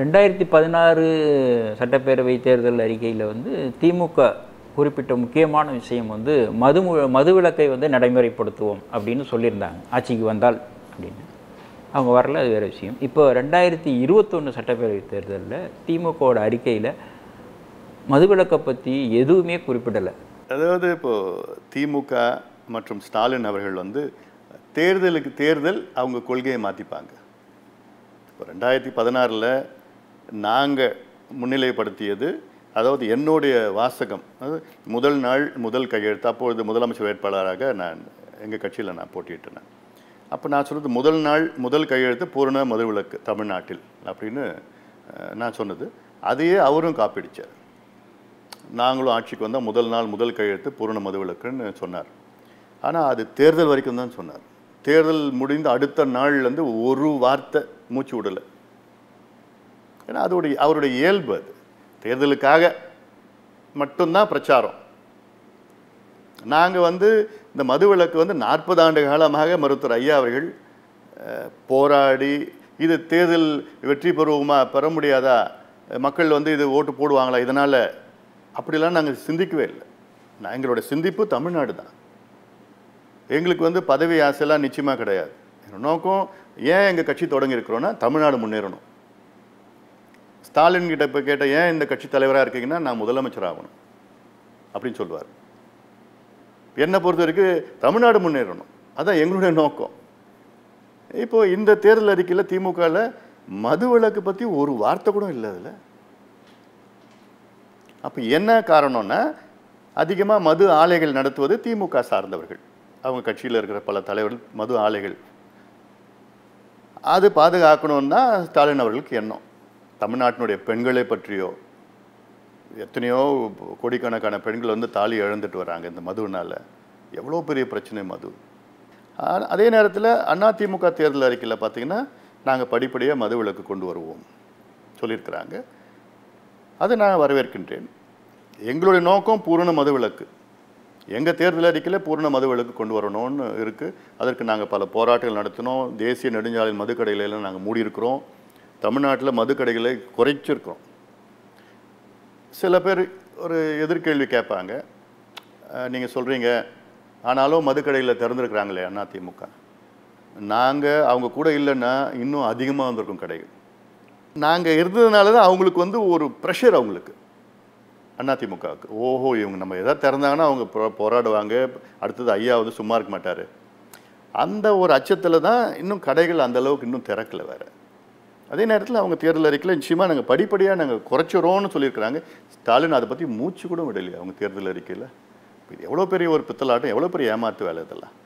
ரெண்டாயிரத்தி பதினாறு சட்டப்பேரவை தேர்தல் அறிக்கையில் வந்து திமுக குறிப்பிட்ட முக்கியமான விஷயம் வந்து மது மதுவிலக்கை வந்து நடைமுறைப்படுத்துவோம் அப்படின்னு சொல்லியிருந்தாங்க ஆட்சிக்கு வந்தால் அப்படின்னு அவங்க வரல அது வேறு விஷயம் இப்போ ரெண்டாயிரத்தி இருபத்தொன்று சட்டப்பேரவை தேர்தலில் திமுகவோட அறிக்கையில் மது விளக்கை பற்றி எதுவுமே குறிப்பிடலை அதாவது இப்போது திமுக மற்றும் ஸ்டாலின் அவர்கள் வந்து தேர்தலுக்கு தேர்தல் அவங்க கொள்கையை மாற்றிப்பாங்க இப்போ ரெண்டாயிரத்தி பதினாறில் நாங்கள் முன்னிலைப்படுத்தியது அதாவது என்னுடைய வாசகம் அதாவது முதல் நாள் முதல் கையெழுத்து அப்பொழுது முதலமைச்சர் வேட்பாளராக நான் எங்கள் கட்சியில் நான் போட்டியிட்டேன் அப்போ நான் சொன்னது முதல் நாள் முதல் கையெழுத்து பூரண மதுவிலக்கு தமிழ்நாட்டில் அப்படின்னு நான் சொன்னது அதையே அவரும் காப்பிடிச்சார் நாங்களும் ஆட்சிக்கு வந்தால் முதல் நாள் முதல் கையெழுத்து பூரண மதுவிலக்குன்னு சொன்னார் ஆனால் அது தேர்தல் வரைக்கும் தான் சொன்னார் தேர்தல் முடிந்து அடுத்த நாள்லேருந்து ஒரு வார்த்தை மூச்சு விடலை ஏன்னா அதோடைய அவருடைய இயல்பு அது தேர்தலுக்காக மட்டும்தான் பிரச்சாரம் நாங்கள் வந்து இந்த மதுவிலக்கு வந்து நாற்பது ஆண்டு காலமாக மருத்துவர் ஐயா அவர்கள் போராடி இது தேர்தல் வெற்றி பெறுவோமா பெற முடியாதா மக்கள் வந்து இது ஓட்டு போடுவாங்களா இதனால் அப்படிலாம் நாங்கள் சிந்திக்கவே இல்லை நான் எங்களோட சிந்திப்பு தமிழ்நாடு தான் எங்களுக்கு வந்து பதவி ஆசைலாம் நிச்சயமாக கிடையாது நோக்கம் ஏன் எங்கள் கட்சி தொடங்கியிருக்கிறோன்னா தமிழ்நாடு முன்னேறணும் ஸ்டாலின் கிட்ட இப்போ கேட்ட ஏன் இந்த கட்சி தலைவராக இருக்கீங்கன்னா நான் முதலமைச்சர் ஆகணும் அப்படின்னு சொல்லுவார் என்னை பொறுத்த வரைக்கும் தமிழ்நாடு முன்னேறணும் அதான் எங்களுடைய நோக்கம் இப்போது இந்த தேர்தல் அறிக்கையில் திமுகவில் மது விளக்கு பற்றி ஒரு வார்த்தை கூட இல்லை அதில் அப்போ என்ன காரணம்னா அதிகமாக மது ஆலைகள் நடத்துவது திமுக சார்ந்தவர்கள் அவங்க கட்சியில் இருக்கிற பல தலைவர்கள் மது ஆலைகள் அது பாதுகாக்கணும்னு தான் ஸ்டாலின் அவர்களுக்கு எண்ணம் தமிழ்நாட்டினுடைய பெண்களை பற்றியோ எத்தனையோ கோடிக்கணக்கான பெண்கள் வந்து தாலி இழந்துட்டு வராங்க இந்த மதுனால் எவ்வளோ பெரிய பிரச்சனை மது அதே நேரத்தில் அதிமுக தேர்தல் அறிக்கையில் பார்த்திங்கன்னா நாங்கள் படிப்படியாக மது விலக்கு கொண்டு வருவோம் சொல்லியிருக்கிறாங்க அது நான் வரவேற்கின்றேன் எங்களுடைய நோக்கம் பூரண மது விலக்கு எங்கள் தேர்தல் அறிக்கையில் பூரண மது விளக்கு கொண்டு வரணும்னு இருக்குது அதற்கு நாங்கள் பல போராட்டங்கள் நடத்தினோம் தேசிய நெடுஞ்சாலை மதுக்கடைகளெல்லாம் நாங்கள் மூடியிருக்கிறோம் தமிழ்நாட்டில் மது கடைகளை குறைச்சிருக்கோம் சில பேர் ஒரு எதிர்கேள்வி கேட்பாங்க நீங்கள் சொல்கிறீங்க ஆனாலும் மதுக்கடையில் திறந்துருக்குறாங்களே அதிமுக நாங்கள் அவங்க கூட இல்லைன்னா இன்னும் அதிகமாக வந்திருக்கும் கடைகள் நாங்கள் இருந்ததுனால தான் அவங்களுக்கு வந்து ஒரு ப்ரெஷர் அவங்களுக்கு அதிமுகவுக்கு ஓஹோ இவங்க நம்ம எதாவது திறந்தாங்கன்னா அவங்க போராடுவாங்க அடுத்தது ஐயா வந்து சும்மா இருக்க மாட்டார் அந்த ஒரு அச்சத்தில் தான் இன்னும் கடைகள் அந்தளவுக்கு இன்னும் திறக்கலை வேறு அதே நேரத்தில் அவங்க தேர்தல் அறிக்கையில் நிச்சயமாக நாங்கள் படிப்படியாக நாங்கள் குறைச்சிரோன்னு சொல்லியிருக்கிறாங்க ஸ்டாலின் அதை பற்றி மூச்சு கூட விடலையே அவங்க தேர்தல் அறிக்கையில் இது எவ்வளோ பெரிய ஒரு பித்தலாட்டம் எவ்வளோ பெரிய ஏமாற்று வேலை இதெல்லாம்